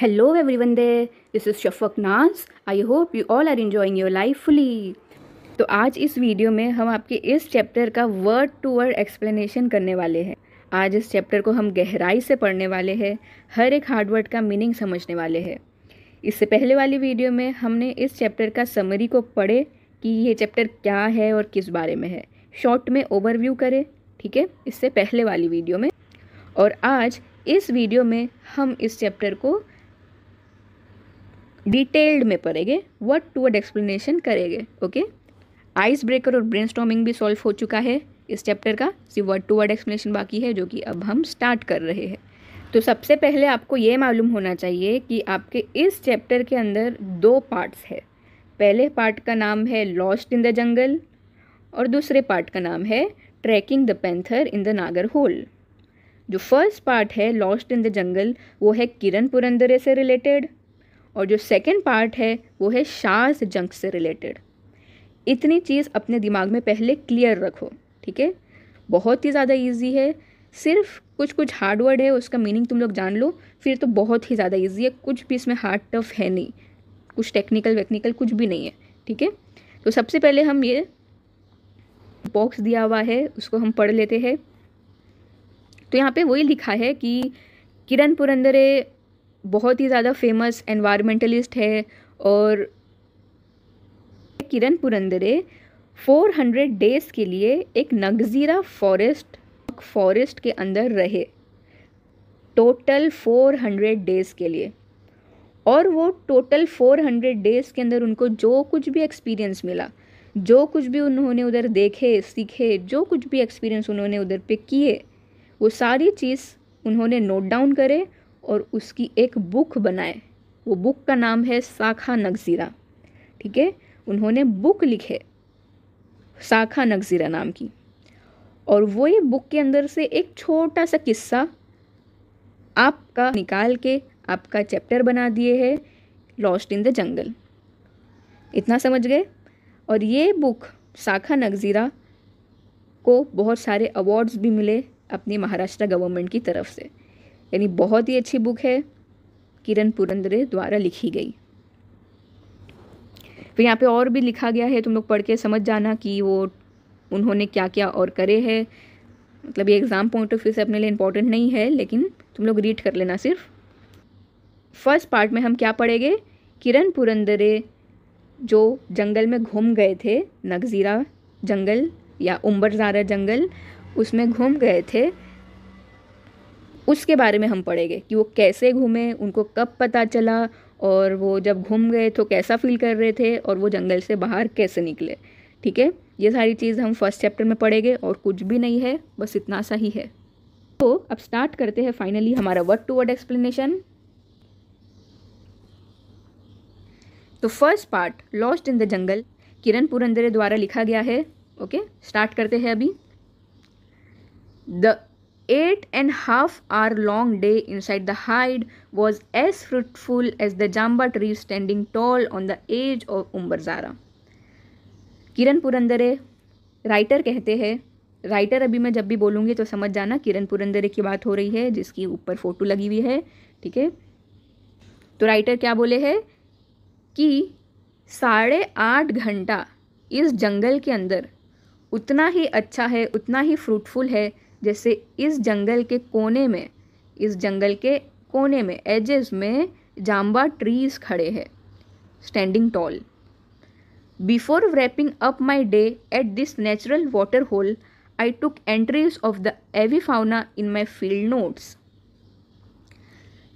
Hello everyone there, this is Shafaq Naz I hope you all are enjoying your life fully तो आज इस video में हम आपके इस चैप्टर का वर्ड टू वर्ड एक्सप्लेनेशन करने वाले हैं आज इस चैप्टर को हम गहराई से पढ़ने वाले हैं हर एक हार्ड वर्ड का मीनिंग समझने वाले हैं इससे पहले वाली वीडियो में हमने इस चैप्टर का समरी को पढ़े कि ये चैप्टर क्या है और किस बारे में है शॉर्ट में ओवरव्यू करें ठीक है इससे पहले वाली वीडियो में और आज इस वीडियो में हम इस चैप्टर को डिटेल्ड में पढ़ेंगे वर्ड टू वर्ड एक्सप्लेनेशन करेंगे ओके आइस ब्रेकर और ब्रेन भी सॉल्व हो चुका है इस चैप्टर का सिर्फ वर्ड टू वर्ड एक्सप्लेनेशन बाकी है जो कि अब हम स्टार्ट कर रहे हैं तो सबसे पहले आपको ये मालूम होना चाहिए कि आपके इस चैप्टर के अंदर दो पार्ट्स है पहले पार्ट का नाम है लॉस्ट इन द जंगल और दूसरे पार्ट का नाम है tracking the panther in the Nagarhole जो फर्स्ट पार्ट है लॉस्ट इन द जंगल वो है किरण पुरंदरे से रिलेटेड और जो सेकेंड पार्ट है वो है शार्स जंक से रिलेटेड इतनी चीज़ अपने दिमाग में पहले क्लियर रखो ठीक है बहुत ही ज़्यादा ईजी है सिर्फ कुछ कुछ हार्ड वर्ड है उसका मीनिंग तुम लोग जान लो फिर तो बहुत ही ज़्यादा ईजी है कुछ भी इसमें हार्ड टफ है नहीं कुछ टेक्निकल वेक्निकल कुछ भी नहीं है ठीक है तो सबसे पहले हम ये बॉक्स दिया हुआ है उसको हम पढ़ लेते हैं तो यहाँ पे वही लिखा है कि किरण पुरंदरे बहुत ही ज़्यादा फेमस एनवायरमेंटलिस्ट है और किरण पुरंदरे 400 डेज़ के लिए एक नगजीरा फॉरेस्ट फॉरेस्ट के अंदर रहे टोटल 400 डेज़ के लिए और वो टोटल 400 डेज़ के अंदर उनको जो कुछ भी एक्सपीरियंस मिला जो कुछ भी उन्होंने उधर देखे सीखे जो कुछ भी एक्सपीरियंस उन्होंने उधर पे किए वो सारी चीज़ उन्होंने नोट डाउन करे और उसकी एक बुक बनाए वो बुक का नाम है साखा नगज़ीरा ठीक है उन्होंने बुक लिखे साखा नगज़ीरा नाम की और वो ये बुक के अंदर से एक छोटा सा किस्सा आपका निकाल के आपका चैप्टर बना दिए है लॉस्ट इन द जंगल इतना समझ गए और ये बुक साखा नगज़ीरा को बहुत सारे अवार्ड्स भी मिले अपनी महाराष्ट्र गवर्नमेंट की तरफ से यानी बहुत ही अच्छी बुक है किरण पुरंदरे द्वारा लिखी गई फिर यहाँ पे और भी लिखा गया है तुम लोग पढ़ के समझ जाना कि वो उन्होंने क्या क्या और करे है मतलब ये एग्ज़ाम पॉइंट ऑफ व्यू से अपने लिए इम्पोर्टेंट नहीं है लेकिन तुम लोग रीड कर लेना सिर्फ फर्स्ट पार्ट में हम क्या पढ़ेंगे किरण पुरंदरे जो जंगल में घूम गए थे नगज़ीरा जंगल या उम्बरजारा जंगल उसमें घूम गए थे उसके बारे में हम पढ़ेंगे कि वो कैसे घूमे उनको कब पता चला और वो जब घूम गए तो कैसा फील कर रहे थे और वो जंगल से बाहर कैसे निकले ठीक है ये सारी चीज़ हम फर्स्ट चैप्टर में पढ़ेंगे और कुछ भी नहीं है बस इतना सा ही है तो अब स्टार्ट करते हैं फाइनली हमारा वर्ड टू वर्ड एक्सप्लेनेशन तो first part lost in the jungle Kiran Purandare द्वारा लिखा गया है ओके स्टार्ट करते हैं अभी the eight and half hour long day inside the hide was as fruitful as the jamba tree standing tall on the edge of जारा Kiran Purandare writer कहते हैं राइटर अभी मैं जब भी बोलूँगी तो समझ जाना किरण पुरंदरे की बात हो रही है जिसकी ऊपर फ़ोटो लगी हुई है ठीक है तो राइटर क्या बोले है कि साढ़े आठ घंटा इस जंगल के अंदर उतना ही अच्छा है उतना ही फ्रूटफुल है जैसे इस जंगल के कोने में इस जंगल के कोने में एजेस में जाम्बा ट्रीज खड़े हैं standing tall before wrapping up my day at this natural water hole I took entries of the avifauna in my field notes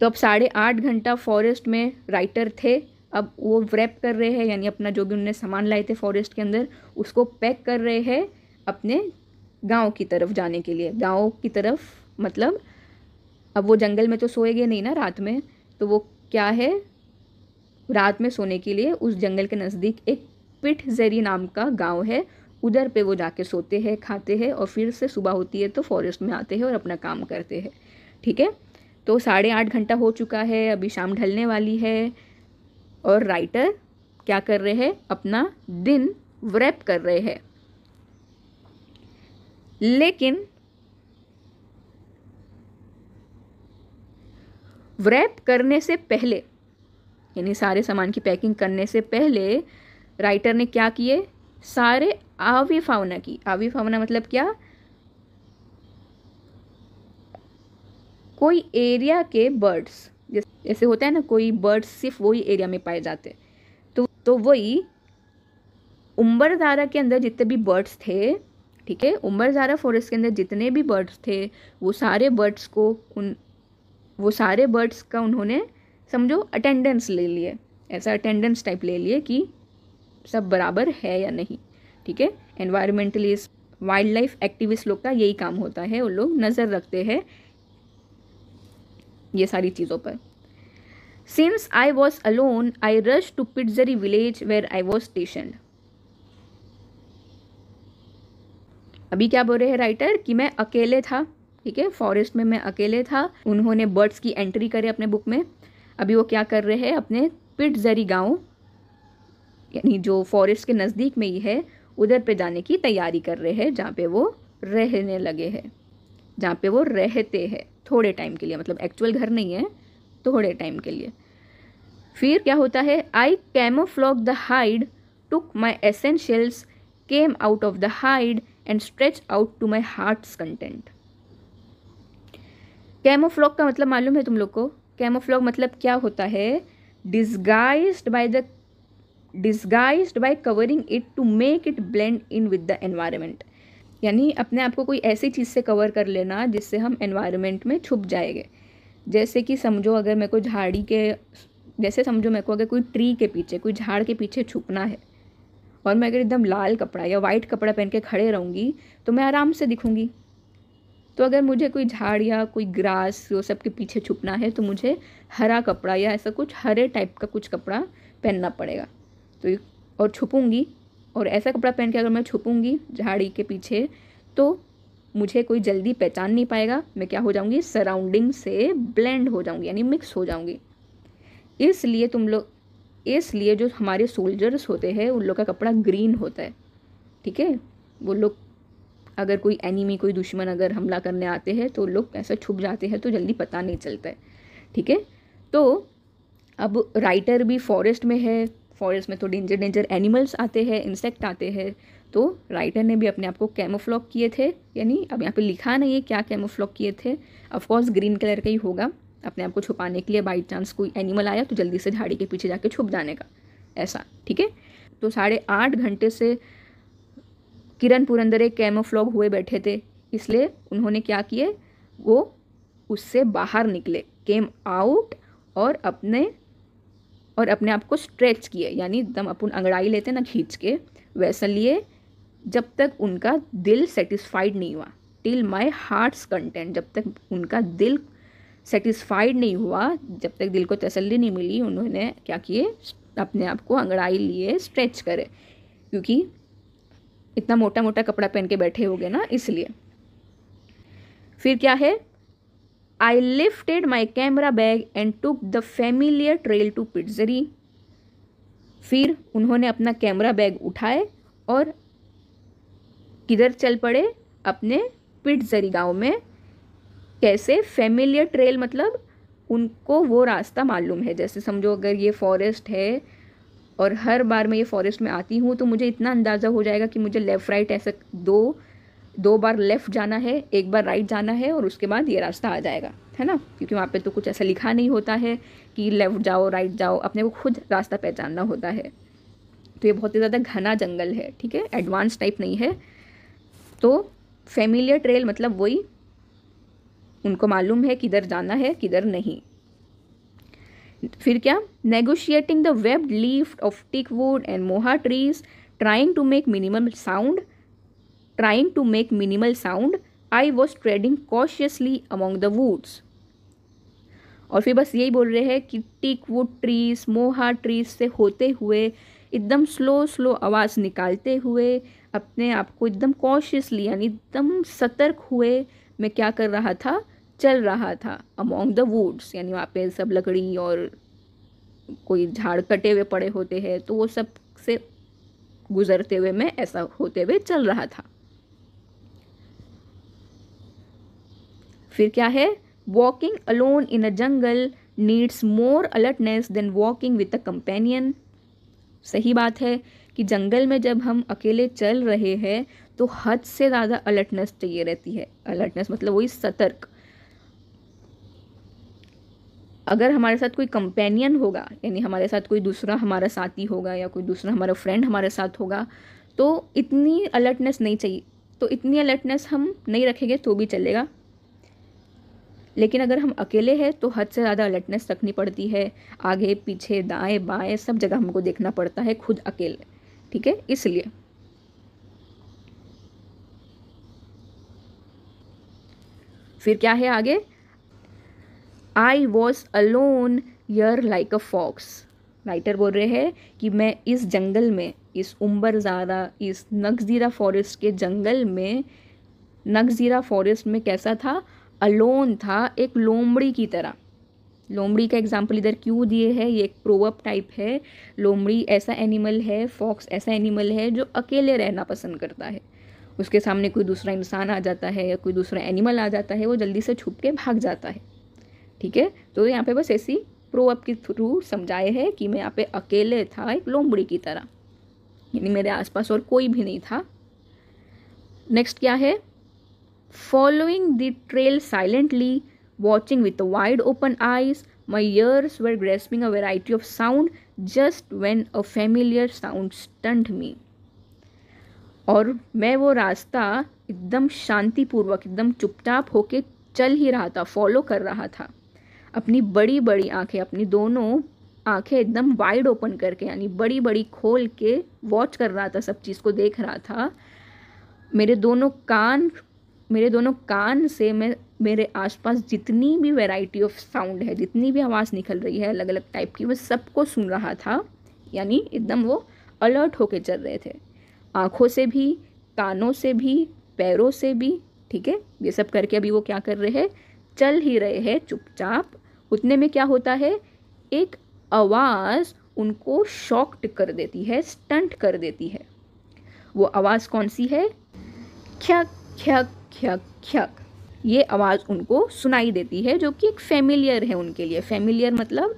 तो अब साढ़े आठ घंटा फॉरेस्ट में राइटर थे अब वो रैप कर रहे हैं यानी अपना जो भी उनने सामान लाए थे फॉरेस्ट के अंदर उसको पैक कर रहे हैं अपने गांव की तरफ जाने के लिए गांव की तरफ मतलब अब वो जंगल में तो सोएंगे नहीं ना रात में तो वो क्या है रात में सोने के लिए उस जंगल के नज़दीक एक पिठ जरी नाम का गांव है उधर पे वो जाके सोते हैं खाते हैं और फिर से सुबह होती है तो फॉरेस्ट में आते हैं और अपना काम करते हैं ठीक है तो साढ़े आठ घंटा हो चुका है अभी शाम ढलने वाली है और राइटर क्या कर रहे हैं अपना दिन व्रैप कर रहे हैं लेकिन व्रैप करने से पहले यानी सारे सामान की पैकिंग करने से पहले राइटर ने क्या किए सारे आवी फावना की आवी फावना मतलब क्या कोई एरिया के बर्ड्स जैसे होता है ना कोई बर्ड्स सिर्फ वही एरिया में पाए जाते तो तो वही उम्बरदारा के अंदर जितने भी बर्ड्स थे ठीक है उमर ज़ारा फॉरेस्ट के अंदर जितने भी बर्ड्स थे वो सारे बर्ड्स को उन वो सारे बर्ड्स का उन्होंने समझो अटेंडेंस ले लिए ऐसा अटेंडेंस टाइप ले लिए कि सब बराबर है या नहीं ठीक है एनवायरमेंटलिस्ट वाइल्ड लाइफ एक्टिविस्ट लोग का यही काम होता है वो लोग नज़र रखते हैं ये सारी चीज़ों पर since I was alone I rush to Pitjari village where I was station अभी क्या बोल रहे हैं राइटर कि मैं अकेले था ठीक है फॉरेस्ट में मैं अकेले था उन्होंने बर्ड्स की एंट्री करी अपने बुक में अभी वो क्या कर रहे हैं अपने पिटजरी गांव यानी जो फॉरेस्ट के नज़दीक में ही है उधर पे जाने की तैयारी कर रहे हैं जहाँ पे वो रहने लगे हैं जहाँ पे वो रहते हैं थोड़े टाइम के लिए मतलब एक्चुअल घर नहीं है थोड़े टाइम के लिए फिर क्या होता है I camouflage the hide took my essentials came out of the hide and stretch out to my heart's content camouflage का मतलब मालूम है तुम लोग को कैमोफ्लॉग मतलब क्या होता है disguise by the disguise by covering it to make it blend in with the environment यानी अपने आप को कोई ऐसी चीज़ से कवर कर लेना जिससे हम एनवायरमेंट में छुप जाएंगे जैसे कि समझो अगर मेरे को झाड़ी के जैसे समझो मेरे को अगर कोई ट्री के पीछे कोई झाड़ के पीछे छुपना है और मैं अगर एकदम लाल कपड़ा या वाइट कपड़ा पहन के खड़े रहूँगी तो मैं आराम से दिखूँगी तो अगर मुझे कोई झाड़ या कोई ग्रास वो सब के पीछे छुपना है तो मुझे हरा कपड़ा या ऐसा कुछ हरे टाइप का कुछ कपड़ा पहनना पड़ेगा तो और छुपूँगी और ऐसा कपड़ा पहन के अगर मैं छुपूँगी झाड़ी के पीछे तो मुझे कोई जल्दी पहचान नहीं पाएगा मैं क्या हो जाऊँगी सराउंडिंग से ब्लेंड हो जाऊँगी यानी मिक्स हो जाऊँगी इसलिए तुम लोग इसलिए जो हमारे सोल्जर्स होते हैं उन लोग का कपड़ा ग्रीन होता है ठीक है वो लोग अगर कोई एनिमी कोई दुश्मन अगर हमला करने आते हैं तो लोग ऐसा छुप जाते हैं तो जल्दी पता नहीं चलता है ठीक है तो अब राइटर भी फॉरेस्ट में है फॉरेस्ट में तो डेंजर डेंजर एनिमल्स आते हैं इंसेक्ट आते हैं तो राइटर ने भी अपने आप को कैमोफ्लॉक किए थे यानी अब यहाँ पे लिखा नहीं है क्या कैमोफ्लॉक किए थे ऑफकोर्स ग्रीन कलर का ही होगा अपने आप को छुपाने के लिए बाई चांस कोई एनिमल आया तो जल्दी से झाड़ी के पीछे जाके छुप जाने का ऐसा ठीक है तो साढ़े आठ घंटे से किरण पुरंदर एक कैमोफ्लॉग हुए बैठे थे इसलिए उन्होंने क्या किए वो उससे बाहर निकले केम आउट और अपने और अपने आप को स्ट्रेच किए यानी एकदम अपन अंगड़ाई लेते ना खींच के वैसा लिए जब तक उनका दिल सेटिस्फाइड नहीं हुआ टिल माई हार्ट्स कंटेंट जब तक उनका दिल सेटिस्फाइड नहीं हुआ जब तक दिल को तसल्ली नहीं मिली उन्होंने क्या किए अपने आप को अंगड़ाई लिए स्ट्रेच करे क्योंकि इतना मोटा मोटा कपड़ा पहन के बैठे हो गए ना इसलिए फिर क्या है I lifted my camera bag and took the familiar trail to Pitjari फिर उन्होंने अपना कैमरा बैग उठाए और किधर चल पड़े अपने पिट्जरी गांव में कैसे फेमिलियर ट्रेल मतलब उनको वो रास्ता मालूम है जैसे समझो अगर ये फॉरेस्ट है और हर बार मैं ये फॉरेस्ट में आती हूँ तो मुझे इतना अंदाज़ा हो जाएगा कि मुझे लेफ़्ट राइट ऐसा दो दो बार लेफ़्ट जाना है एक बार राइट जाना है और उसके बाद ये रास्ता आ जाएगा है ना क्योंकि वहाँ पे तो कुछ ऐसा लिखा नहीं होता है कि लेफ़्ट जाओ राइट जाओ अपने को खुद रास्ता पहचानना होता है तो ये बहुत ही ज़्यादा घना जंगल है ठीक है एडवांस टाइप नहीं है तो फेमिलियर ट्रेल मतलब वही उनको मालूम है किधर जाना है किधर नहीं फिर क्या negotiating the web leaf of teak wood and mahua trees trying to make minimum sound trying to make minimal sound I was treading cautiously among the woods और फिर बस यही बोल रहे हैं कि teak wood trees mahua trees से होते हुए एकदम स्लो स्लो आवाज़ निकालते हुए अपने आप को एकदम कॉशियसली यानी एकदम सतर्क हुए मैं क्या कर रहा था चल रहा था अमोंग द वुड्स यानी वहाँ पे सब लकड़ी और कोई झाड़ कटे हुए पड़े होते हैं तो वो सब से गुजरते हुए मैं ऐसा होते हुए चल रहा था फिर क्या है walking alone in a jungle needs more alertness than walking with a companion सही बात है कि जंगल में जब हम अकेले चल रहे हैं तो हद से ज़्यादा अलर्टनेस चाहिए रहती है अलर्टनेस मतलब वही सतर्क अगर हमारे साथ कोई कंपेनियन होगा यानी हमारे साथ कोई दूसरा हमारा साथी होगा या कोई दूसरा हमारा फ्रेंड हमारे साथ होगा तो इतनी अलर्टनेस नहीं चाहिए तो इतनी अलर्टनेस हम नहीं रखेंगे तो भी चलेगा लेकिन अगर हम अकेले हैं तो हद से ज़्यादा अलर्टनेस रखनी पड़ती है आगे पीछे दाएं बाएं सब जगह हमको देखना पड़ता है खुद अकेले ठीक है इसलिए फिर क्या है आगे आई वॉज अलोन यर लाइक अ फॉक्स राइटर बोल रहे हैं कि मैं इस जंगल में इस उम्बर ज़ारा इस नगजीरा फॉरेस्ट के जंगल में नगजीरा फॉरेस्ट में कैसा था अलोन था एक लोमड़ी की तरह लोमड़ी का एग्जाम्पल इधर क्यों दिए है ये एक प्रोवअप टाइप है लोमड़ी ऐसा एनिमल है फॉक्स ऐसा एनिमल है जो अकेले रहना पसंद करता है उसके सामने कोई दूसरा इंसान आ जाता है या कोई दूसरा एनिमल आ जाता है वो जल्दी से छुप के भाग जाता है ठीक है तो यहाँ पे बस ऐसी प्रोअप के थ्रू समझाए है कि मैं यहाँ पे अकेले था एक लोमड़ी की तरह यानी मेरे आसपास और कोई भी नहीं था नेक्स्ट क्या है following the trail silently watching with wide open eyes my ears were grasping a variety of sound just when a familiar sound stunt me और मैं वो रास्ता एकदम शांतिपूर्वक एकदम चुपचाप होके चल ही रहा था फॉलो कर रहा था अपनी बड़ी बड़ी आंखें अपनी दोनों आंखें एकदम वाइड ओपन करके यानी बड़ी बड़ी खोल के वॉच कर रहा था सब चीज़ को देख रहा था मेरे दोनों कान मेरे दोनों कान से मैं मेरे आसपास जितनी भी वैरायटी ऑफ साउंड है जितनी भी आवाज़ निकल रही है अलग अलग टाइप की वो सबको सुन रहा था यानी एकदम वो अलर्ट होके चल रहे थे आँखों से भी कानों से भी पैरों से भी ठीक है ये सब करके अभी वो क्या कर रहे हैं चल ही रहे हैं चुपचाप उतने में क्या होता है एक आवाज़ उनको शॉक्ड कर देती है स्टंट कर देती है वो आवाज़ कौन सी है ख्यक ख्यक ख्यक ख्यक ये आवाज़ उनको सुनाई देती है जो कि एक फेमिलियर है उनके लिए फेमिलियर मतलब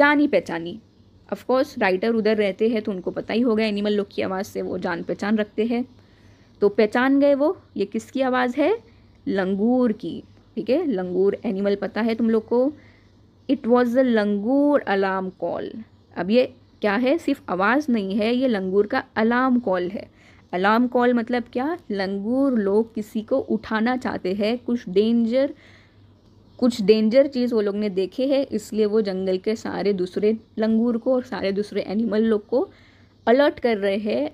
जानी पहचानी ऑफकोर्स राइटर उधर रहते हैं तो उनको पता ही होगा एनिमल लोग की आवाज़ से वो जान पहचान रखते हैं तो पहचान गए वो ये किसकी आवाज़ है लंगूर की ठीक है लंगूर एनिमल पता है तुम लोग को it was the langur alarm call अब ये क्या है सिर्फ आवाज़ नहीं है ये लंगूर का अलार्म कॉल है अलार्म कॉल मतलब क्या लंगूर लोग किसी को उठाना चाहते हैं कुछ डेंजर कुछ डेंजर चीज़ वो लोग ने देखे है इसलिए वो जंगल के सारे दूसरे लंगूर को और सारे दूसरे एनिमल लोग को अलर्ट कर रहे हैं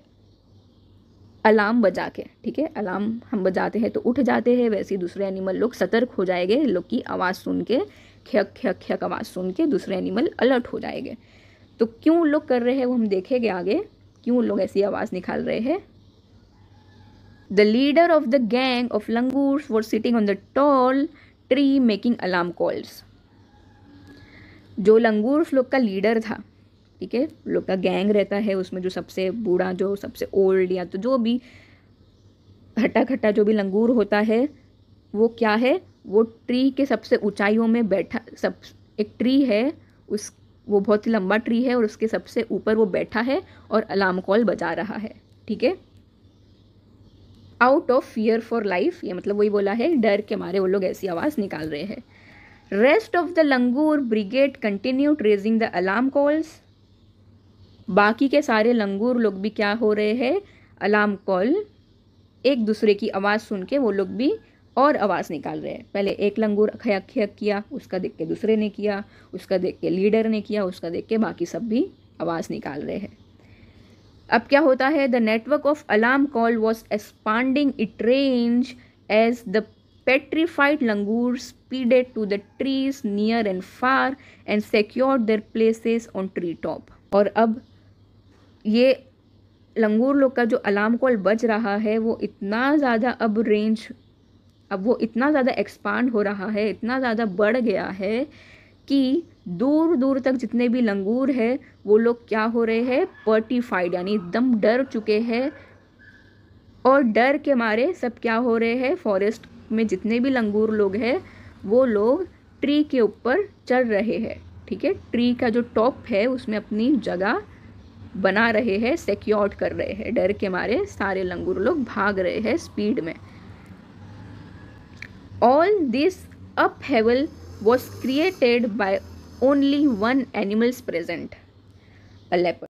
अलार्म बजा के ठीक है अलार्म हम बजाते हैं तो उठ जाते हैं वैसे दूसरे एनिमल लोग सतर्क हो जाएंगे लोग की आवाज़ सुन के ख्यक ख्यक ख्यक आवाज़ सुन के दूसरे एनिमल अलर्ट हो जाएंगे तो क्यों उन लोग कर रहे हैं वो हम देखेंगे आगे क्यों उन लोग ऐसी आवाज़ निकाल रहे हैं the leader of the gang of langurs were sitting on the tall tree making alarm calls जो लंगूर्स लोग का लीडर था ठीक है लोग का गैंग रहता है उसमें जो सबसे बूढ़ा जो सबसे ओल्ड या तो जो भी हटा खट्टा जो भी लंगूर होता है वो क्या है वो ट्री के सबसे ऊंचाइयों में बैठा सब एक ट्री है उस वो बहुत ही लंबा ट्री है और उसके सबसे ऊपर वो बैठा है और अलार्म कॉल बजा रहा है ठीक है out of fear for life ये मतलब वही बोला है डर के मारे वो लोग ऐसी आवाज़ निकाल रहे हैं rest of the langur brigade continued raising the alarm calls बाकी के सारे लंगूर लोग भी क्या हो रहे हैं अलार्म कॉल एक दूसरे की आवाज़ सुन के वो लोग भी और आवाज़ निकाल रहे हैं पहले एक लंगूर खयक खयक किया उसका देख के दूसरे ने किया उसका देख के लीडर ने किया उसका देख के बाकी सब भी आवाज़ निकाल रहे हैं अब क्या होता है the network of alarm call was expanding it range as the petrified langur speeded to the trees near and far and secure their places on tree top और अब ये लंगूर लोग का जो अलार्म कॉल बज रहा है वो इतना ज़्यादा अब रेंज अब वो इतना ज़्यादा एक्सपांड हो रहा है इतना ज़्यादा बढ़ गया है कि दूर दूर तक जितने भी लंगूर है वो लोग क्या हो रहे हैं पर्टिफाइड यानी एकदम डर चुके हैं और डर के मारे सब क्या हो रहे हैं फॉरेस्ट में जितने भी लंगूर लोग हैं वो लोग ट्री के ऊपर चढ़ रहे हैं ठीक है ट्री का जो टॉप है उसमें अपनी जगह बना रहे हैं सिक्योर्ड कर रहे हैं डर के मारे सारे लंगूर लोग भाग रहे हैं स्पीड में All this upheaval was created by only one animal's present, a leopard.